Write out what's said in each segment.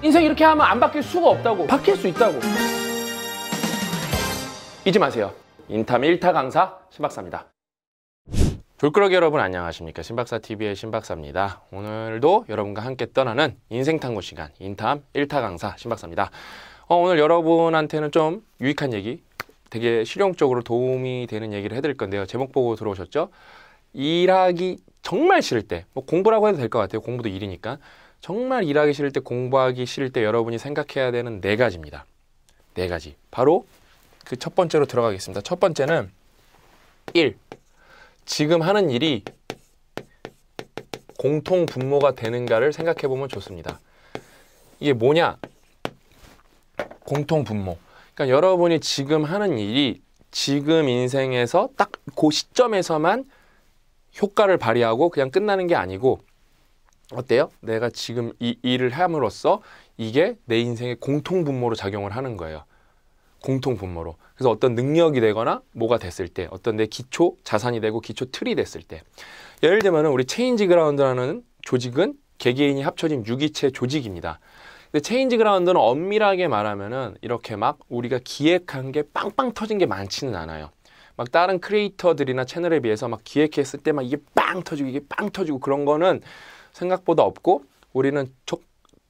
인생 이렇게 하면 안 바뀔 수가 없다고 바뀔 수 있다고 잊지 마세요 인탐 1타 강사 신박사입니다 돌그러기 여러분 안녕하십니까 신박사TV의 신박사입니다 오늘도 여러분과 함께 떠나는 인생탐구 시간 인탐 1타 강사 신박사입니다 어, 오늘 여러분한테는 좀 유익한 얘기 되게 실용적으로 도움이 되는 얘기를 해드릴 건데요 제목 보고 들어오셨죠? 일하기 정말 싫을 때뭐 공부라고 해도 될 것 같아요 공부도 일이니까 정말 일하기 싫을 때 공부하기 싫을 때 여러분이 생각해야 되는 네 가지입니다. 네 가지. 바로 그 첫 번째로 들어가겠습니다. 첫 번째는 1. 지금 하는 일이 공통 분모가 되는가를 생각해 보면 좋습니다. 이게 뭐냐? 공통 분모. 그러니까 여러분이 지금 하는 일이 지금 인생에서 딱 그 시점에서만 효과를 발휘하고 그냥 끝나는 게 아니고 어때요? 내가 지금 이 일을 함으로써 이게 내 인생의 공통분모로 작용을 하는 거예요. 공통분모로. 그래서 어떤 능력이 되거나 뭐가 됐을 때, 어떤 내 기초 자산이 되고 기초 틀이 됐을 때. 예를 들면 우리 체인지 그라운드라는 조직은 개개인이 합쳐진 유기체 조직입니다. 근데 체인지 그라운드는 엄밀하게 말하면은 이렇게 막 우리가 기획한 게 빵빵 터진 게 많지는 않아요. 막 다른 크리에이터들이나 채널에 비해서 막 기획했을 때 막 이게 빵 터지고 이게 빵 터지고 그런 거는 생각보다 없고 우리는 적,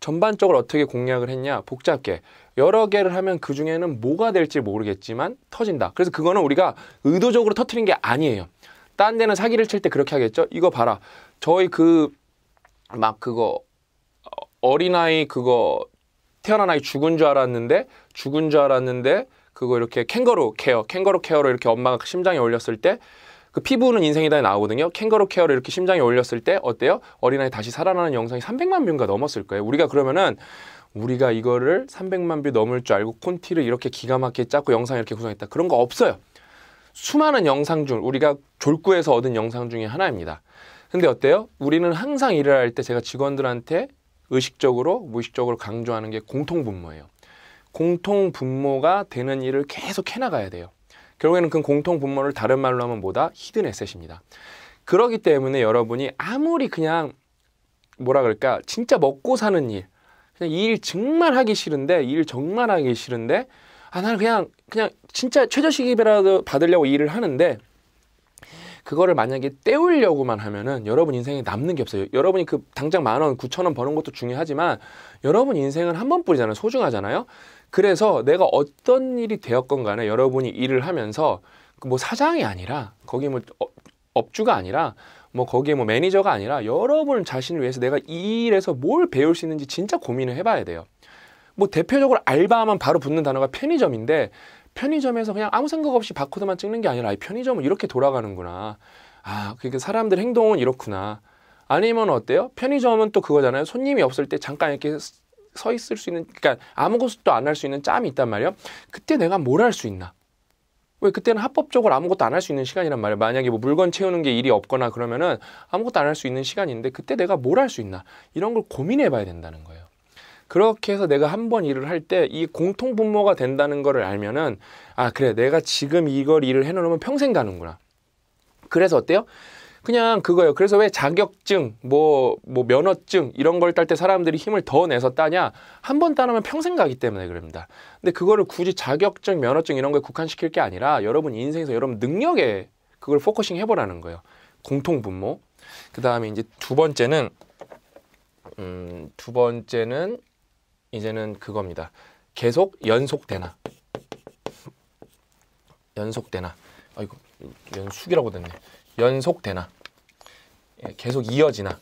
전반적으로 어떻게 공략을 했냐 복잡게 여러 개를 하면 그 중에는 뭐가 될지 모르겠지만 터진다. 그래서 그거는 우리가 의도적으로 터트린 게 아니에요. 딴 데는 사기를 칠 때 그렇게 하겠죠. 이거 봐라. 저희 그 막 그거 어, 어린아이 그거 태어난 아이 죽은 줄 알았는데 죽은 줄 알았는데 그거 이렇게 캥거루 케어 캥거루 케어로 이렇게 엄마가 심장에 올렸을 때그 피부는 인생이다에 나오거든요. 캥거루 케어를 이렇게 심장에 올렸을 때 어때요? 어린아이 다시 살아나는 영상이 300만 뷰가 넘었을 거예요. 우리가 그러면은 우리가 이거를 300만 뷰 넘을 줄 알고 콘티를 이렇게 기가 막히게 짰고 영상 이렇게 구성했다. 그런 거 없어요. 수많은 영상 중 우리가 졸구에서 얻은 영상 중에 하나입니다. 근데 어때요? 우리는 항상 일을 할 때 제가 직원들한테 의식적으로 무의식적으로 강조하는 게 공통 분모예요. 공통 분모가 되는 일을 계속 해나가야 돼요. 결국에는 그 공통 분모를 다른 말로 하면 뭐다? 히든 에셋입니다. 그러기 때문에 여러분이 아무리 그냥 뭐라 그럴까 진짜 먹고 사는 일 그냥 일 정말 하기 싫은데 일 정말 하기 싫은데 아 나는 그냥 그냥 진짜 최저시급이라도 받으려고 일을 하는데 그거를 만약에 때우려고만 하면은 여러분 인생에 남는 게 없어요. 여러분이 그 당장 만 원, 구천 원 버는 것도 중요하지만 여러분 인생은 한 번뿐이잖아요. 소중하잖아요. 그래서 내가 어떤 일이 되었건 간에 여러분이 일을 하면서 그 뭐 사장이 아니라 거기 뭐 어, 업주가 아니라 뭐 거기에 뭐 매니저가 아니라 여러분 자신을 위해서 내가 이 일에서 뭘 배울 수 있는지 진짜 고민을 해봐야 돼요. 뭐 대표적으로 알바만 바로 붙는 단어가 편의점인데 편의점에서 그냥 아무 생각 없이 바코드만 찍는 게 아니라 편의점은 이렇게 돌아가는구나. 아, 그러니까 사람들 행동은 이렇구나. 아니면 어때요? 편의점은 또 그거잖아요. 손님이 없을 때 잠깐 이렇게 서 있을 수 있는 그러니까 아무것도 안 할 수 있는 짬이 있단 말이에요. 그때 내가 뭘 할 수 있나? 왜 그때는 합법적으로 아무것도 안 할 수 있는 시간이란 말이에요. 만약에 뭐 물건 채우는 게 일이 없거나 그러면은 아무것도 안 할 수 있는 시간인데 그때 내가 뭘 할 수 있나? 이런 걸 고민해 봐야 된다는 거예요. 그렇게 해서 내가 한 번 일을 할 때 이 공통 분모가 된다는 거를 알면은 아 그래 내가 지금 이걸 일을 해놓으면 평생 가는구나. 그래서 어때요? 그냥 그거예요. 그래서 왜 자격증, 뭐, 뭐 면허증 이런 걸 딸 때 사람들이 힘을 더 내서 따냐? 한 번 따면 놓으 평생 가기 때문에 그럽니다. 근데 그거를 굳이 자격증, 면허증 이런 거에 국한시킬 게 아니라 여러분 인생에서 여러분 능력에 그걸 포커싱 해보라는 거예요. 공통분모. 그 다음에 이제 두 번째는, 음, 두 번째는 이제는 그겁니다. 계속 연속되나. 연속되나. 아이고, 연속이라고 됐네. 연속되나. 예, 계속 이어지나.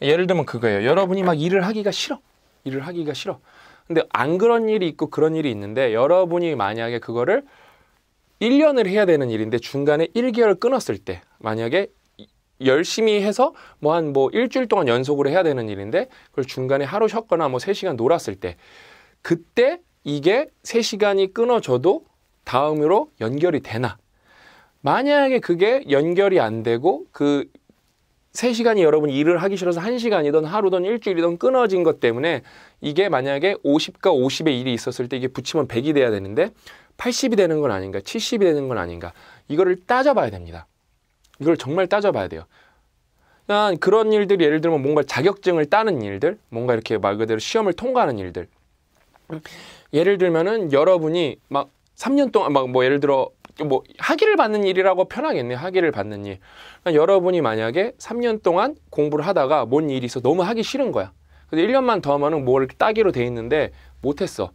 예를 들면 그거예요. 여러분이 막 일을 하기가 싫어. 일을 하기가 싫어. 근데 안 그런 일이 있고 그런 일이 있는데 여러분이 만약에 그거를 1년을 해야 되는 일인데 중간에 1개월 끊었을 때 만약에 열심히 해서 뭐 한뭐 뭐 일주일 동안 연속으로 해야 되는 일인데 그걸 중간에 하루 쉬었거나 뭐 3시간 놀았을 때 그때 이게 3시간이 끊어져도 다음으로 연결이 되나 만약에 그게 연결이 안 되고 그 세시간이 여러분 일을 하기 싫어서 한시간이든 하루든 일주일이든 끊어진 것 때문에 이게 만약에 오십과오십의일이 있었을 때 이게 붙이면 백이 돼야 되는데 팔십이 되는 건 아닌가, 칠십이 되는 건 아닌가. 이거를 따져봐야 됩니다. 이걸 정말 따져봐야 돼요. 그런 일들이 예를 들면 뭔가 자격증을 따는 일들, 뭔가 이렇게 말 그대로 시험을 통과하는 일들. 예를 들면은 여러분이 막 삼 년 동안 막 뭐 예를 들어 뭐 학위를 받는 일이라고 편하겠네요. 학위를 받는 일. 그러니까 여러분이 만약에 3년 동안 공부를 하다가 뭔 일이 있어 너무 하기 싫은 거야. 그래서 1년만 더 하면은 뭘 따기로 돼 있는데 못했어.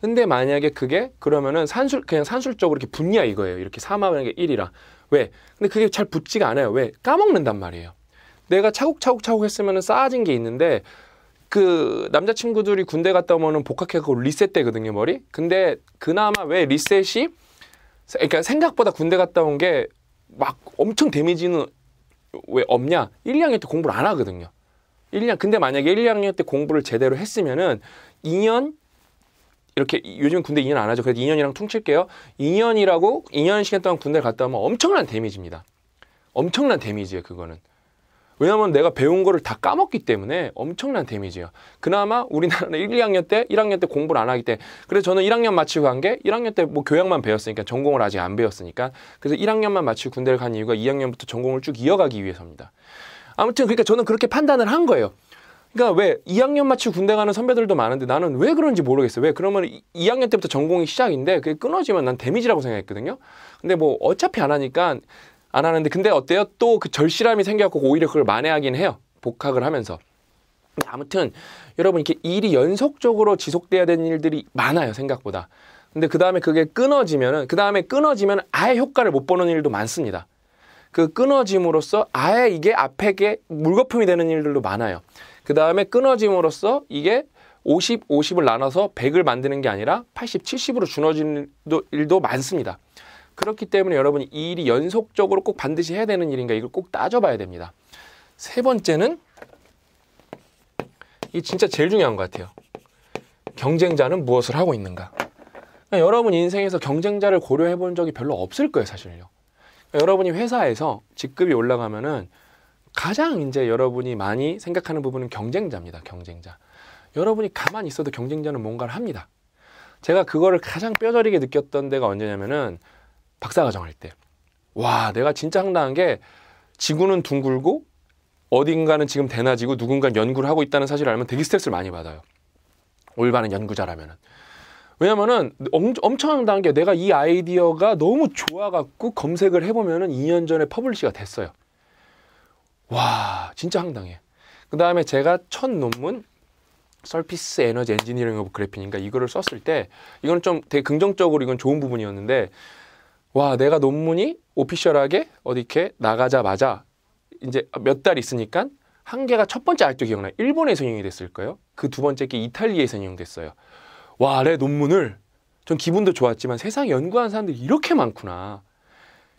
근데 만약에 그게 그러면은 산술 그냥 산술적으로 이렇게 붙냐 이거예요. 이렇게 3하게 1이라. 왜? 근데 그게 잘 붙지가 않아요. 왜? 까먹는단 말이에요. 내가 차곡차곡차곡 했으면은 쌓아진 게 있는데 그 남자친구들이 군대 갔다 오면은 복학해고 리셋되거든요 머리 근데 그나마 왜 리셋이 그러니까 생각보다 군대 갔다 온 게 막 엄청 데미지는 왜 없냐? 1, 2학년 때 공부를 안 하거든요. 1, 2학 근데 만약에 1, 2학년 때 공부를 제대로 했으면은 2년 이렇게 요즘 군대 2년 안 하죠. 그래도 2년이랑 퉁칠게요. 2년이라고 2년 시간 동안 군대를 갔다 오면 엄청난 데미지입니다. 엄청난 데미지예요, 그거는. 왜냐면 내가 배운 거를 다 까먹기 때문에 엄청난 데미지예요. 그나마 우리나라는 1, 2학년 때, 1학년 때 공부를 안 하기 때문에 그래서 저는 1학년 마치고 간 게 1학년 때 뭐 교양만 배웠으니까 전공을 아직 안 배웠으니까 그래서 1학년만 마치고 군대를 간 이유가 2학년부터 전공을 쭉 이어가기 위해서입니다. 아무튼 그러니까 저는 그렇게 판단을 한 거예요. 그러니까 왜 2학년 마치고 군대 가는 선배들도 많은데 나는 왜 그런지 모르겠어요. 왜 그러면 2학년 때부터 전공이 시작인데 그게 끊어지면 난 데미지라고 생각했거든요. 근데 뭐 어차피 안 하니까 안 하는데 근데 어때요? 또 그 절실함이 생겨갖고 오히려 그걸 만회하긴 해요. 복학을 하면서. 아무튼 여러분 이렇게 일이 연속적으로 지속돼야 되는 일들이 많아요 생각보다. 근데 그 다음에 그게 끊어지면은 그 다음에 끊어지면 아예 효과를 못 보는 일도 많습니다. 그 끊어짐으로써 아예 이게 앞에 게 물거품이 되는 일들도 많아요. 그 다음에 끊어짐으로써 이게 50, 50을 나눠서 100을 만드는 게 아니라 80, 70으로 주어지는 일도 많습니다. 그렇기 때문에 여러분 이이 일이 연속적으로 꼭 반드시 해야 되는 일인가 이걸 꼭 따져봐야 됩니다. 세 번째는 이 진짜 제일 중요한 것 같아요. 경쟁자는 무엇을 하고 있는가? 그러니까 여러분 인생에서 경쟁자를 고려해 본 적이 별로 없을 거예요, 사실요. 그러니까 여러분이 회사에서 직급이 올라가면은 가장 이제 여러분이 많이 생각하는 부분은 경쟁자입니다, 경쟁자. 여러분이 가만히 있어도 경쟁자는 뭔가를 합니다. 제가 그거를 가장 뼈저리게 느꼈던 데가 언제냐면은 박사과정 할 때. 와, 내가 진짜 황당한 게 지구는 둥글고 어딘가는 지금 대낮이고 누군가 연구를 하고 있다는 사실을 알면 되게 스트레스를 많이 받아요. 올바른 연구자라면은. 왜냐면은 엄청 황당한 게 내가 이 아이디어가 너무 좋아갖고 검색을 해보면은 2년 전에 퍼블리시가 됐어요. 와, 진짜 황당해. 그 다음에 제가 첫 논문, 서피스 에너지 엔지니어링 오브 그래핀인가 이거를 썼을 때 이건 좀 되게 긍정적으로 이건 좋은 부분이었는데 와, 내가 논문이 오피셜하게 어디 이렇게 나가자마자 이제 몇 달 있으니까 한 개가 첫 번째 알직 기억나요. 일본에서 인용이 됐을 까요그 두 번째 게 이탈리아에서 인용됐어요. 와, 내 논문을 전 기분도 좋았지만 세상 연구하는 사람들이 이렇게 많구나.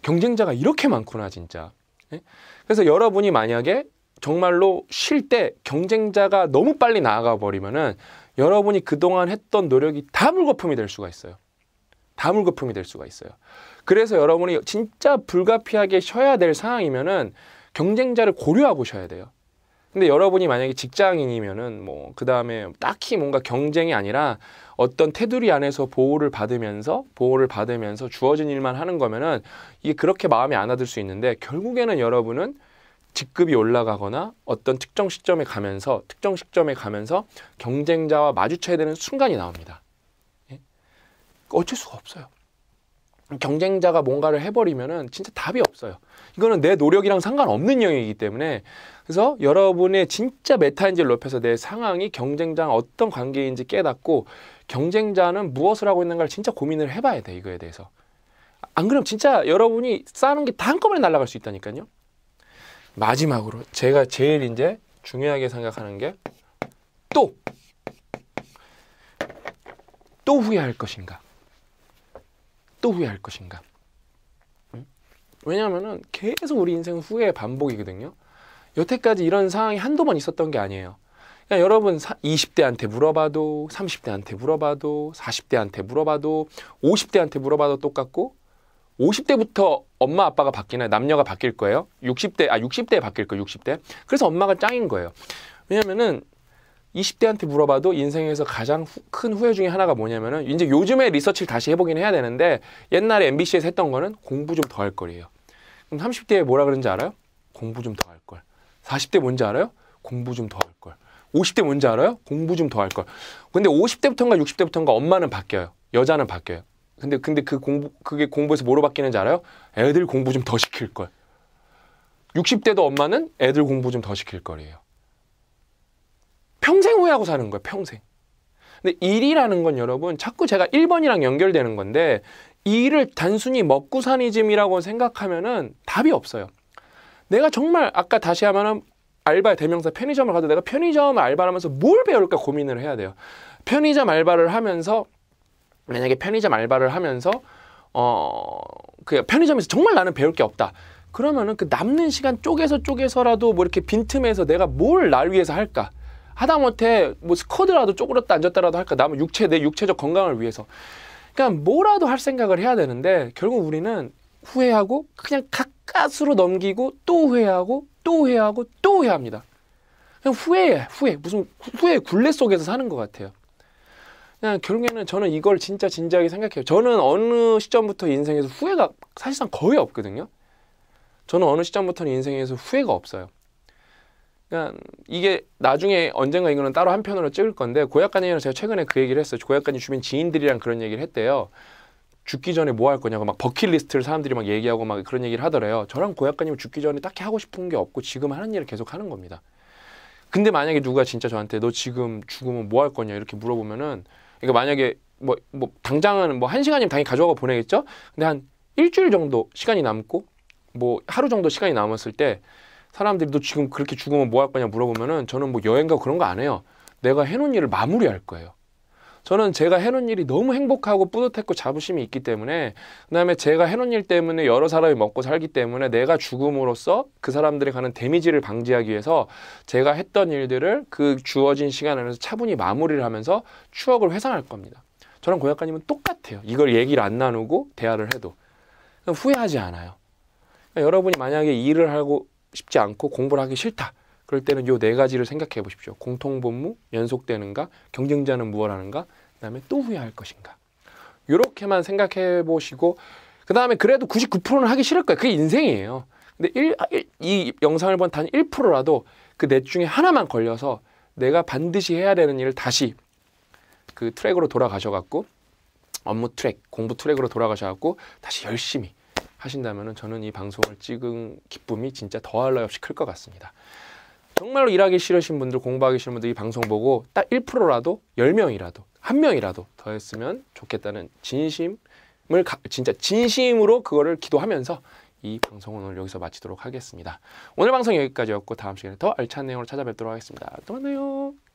경쟁자가 이렇게 많구나, 진짜. 예? 그래서 여러분이 만약에 정말로 쉴 때 경쟁자가 너무 빨리 나아가 버리면은 여러분이 그동안 했던 노력이 다 물거품이 될 수가 있어요. 다 물거품이 될 수가 있어요. 그래서 여러분이 진짜 불가피하게 쉬어야 될 상황이면은 경쟁자를 고려하고 쉬어야 돼요. 근데 여러분이 만약에 직장인이면은 뭐 그다음에 딱히 뭔가 경쟁이 아니라 어떤 테두리 안에서 보호를 받으면서 보호를 받으면서 주어진 일만 하는 거면은 이게 그렇게 마음에 안 와들 수 있는데 결국에는 여러분은 직급이 올라가거나 어떤 특정 시점에 가면서 특정 시점에 가면서 경쟁자와 마주쳐야 되는 순간이 나옵니다. 예? 어쩔 수가 없어요. 경쟁자가 뭔가를 해버리면은 진짜 답이 없어요. 이거는 내 노력이랑 상관없는 영역이기 때문에 그래서 여러분의 진짜 메타인지를 높여서 내 상황이 경쟁자랑 어떤 관계인지 깨닫고 경쟁자는 무엇을 하고 있는가를 진짜 고민을 해봐야 돼 이거에 대해서. 안 그럼 진짜 여러분이 쌓는 게다 한꺼번에 날아갈 수 있다니까요. 마지막으로 제가 제일 이제 중요하게 생각하는 게 또! 또 후회할 것인가? 또 후회할 것인가? 응? 왜냐하면 계속 우리 인생 후회 반복이거든요. 여태까지 이런 상황이 한두 번 있었던 게 아니에요. 그냥 그러니까 여러분 20대한테 물어봐도 30대한테 물어봐도 40대한테 물어봐도 50대한테 물어봐도 똑같고 50대부터 엄마 아빠가 바뀌나요? 남녀가 바뀔 거예요. 60대 아 60대에 바뀔 거예요. 60대. 그래서 엄마가 짱인 거예요. 왜냐면은 20대한테 물어봐도 인생에서 가장 후, 큰 후회 중에 하나가 뭐냐면은 이제 요즘에 리서치를 다시 해보긴 해야 되는데 옛날에 MBC에서 했던 거는 공부 좀 더할 거예요. 그럼 30대에 뭐라 그런지 알아요? 공부 좀 더 할 걸. 40대 뭔지 알아요? 공부 좀 더 할 걸. 50대 뭔지 알아요? 공부 좀 더 할 걸. 근데 50대부터인가 60대부터인가 엄마는 바뀌어요. 여자는 바뀌어요. 근데 근데 그 공부 그게 공부에서 뭐로 바뀌는지 알아요? 애들 공부 좀 더 시킬 걸. 60대도 엄마는 애들 공부 좀 더 시킬 거예요. 평생 후회하고 사는 거예요. 평생. 근데 일이라는 건 여러분 자꾸 제가 1번이랑 연결되는 건데 일을 단순히 먹고 사니즘이라고 생각하면은 답이 없어요. 내가 정말 아까 다시 하면은 알바 의 대명사 편의점을 가도 내가 편의점 알바를 하면서 뭘 배울까 고민을 해야 돼요. 편의점 알바를 하면서 만약에 편의점 알바를 하면서 어그 편의점에서 정말 나는 배울 게 없다. 그러면은 그 남는 시간 쪼개서 쪼개서라도 뭐 이렇게 빈틈에서 내가 뭘 날 위해서 할까? 하다못해 뭐 스쿼드라도 쪼그렸다 앉았다라도 할까 남은 육체 내 육체적 건강을 위해서 그러니까 뭐라도 할 생각을 해야 되는데 결국 우리는 후회하고 그냥 가까스로 넘기고 또 후회하고 또 후회하고 또 후회합니다 그냥 후회해 후회 무슨 후회 굴레 속에서 사는 것 같아요 그냥 결국에는 저는 이걸 진짜 진지하게 생각해요. 저는 어느 시점부터 인생에서 후회가 사실상 거의 없거든요. 저는 어느 시점부터는 인생에서 후회가 없어요. 그러니까 이게 나중에 언젠가 이거는 따로 한 편으로 찍을 건데 고약간이랑 제가 최근에 그 얘기를 했어요. 고약간이주변 지인들이랑 그런 얘기를 했대요. 죽기 전에 뭐 할 거냐고 막 버킷리스트를 사람들이 막 얘기하고 막 그런 얘기를 하더래요. 저랑 고약간이은 죽기 전에 딱히 하고 싶은 게 없고 지금 하는 일을 계속 하는 겁니다. 근데 만약에 누가 진짜 저한테 너 지금 죽으면 뭐 할 거냐 이렇게 물어보면은 그러니까 만약에 뭐, 뭐 당장은 뭐 한 시간이면 당연히 가져가 보내겠죠. 근데 한 일주일 정도 시간이 남고 뭐 하루 정도 시간이 남았을 때 사람들이 너 지금 그렇게 죽으면 뭐 할 거냐 물어보면은 저는 뭐 여행 가 그런 거 안 해요. 내가 해놓은 일을 마무리할 거예요. 저는 제가 해놓은 일이 너무 행복하고 뿌듯했고 자부심이 있기 때문에 그다음에 제가 해놓은 일 때문에 여러 사람이 먹고 살기 때문에 내가 죽음으로써 그 사람들이 가는 데미지를 방지하기 위해서 제가 했던 일들을 그 주어진 시간 안에서 차분히 마무리를 하면서 추억을 회상할 겁니다. 저랑 고약가님은 똑같아요. 이걸 얘기를 안 나누고 대화를 해도 후회하지 않아요. 그러니까 여러분이 만약에 일을 하고 쉽지 않고 공부를 하기 싫다. 그럴 때는 요 네 가지를 생각해 보십시오. 공통본무 연속되는가, 경쟁자는 무엇하는가, 그다음에 또 후회할 것인가. 요렇게만 생각해 보시고 그다음에 그래도 99%는 하기 싫을 거예요. 그게 인생이에요. 근데 1, 1, 아, 이 영상을 본 단 1%라도 그넷 중에 하나만 걸려서 내가 반드시 해야 되는 일을 다시 그 트랙으로 돌아가셔 갖고 업무 트랙, 공부 트랙으로 돌아가셔 갖고 다시 열심히 하신다면 저는 이 방송을 찍은 기쁨이 진짜 더할 나위 없이 클 것 같습니다. 정말로 일하기 싫으신 분들, 공부하기 싫은 분들 이 방송 보고 딱 1%라도 10명이라도 1 명이라도 더 했으면 좋겠다는 진심을 가, 진짜 진심으로 그거를 기도하면서 이 방송은 오늘 여기서 마치도록 하겠습니다. 오늘 방송 여기까지였고 다음 시간에 더 알찬 내용으로 찾아뵙도록 하겠습니다. 또 만나요.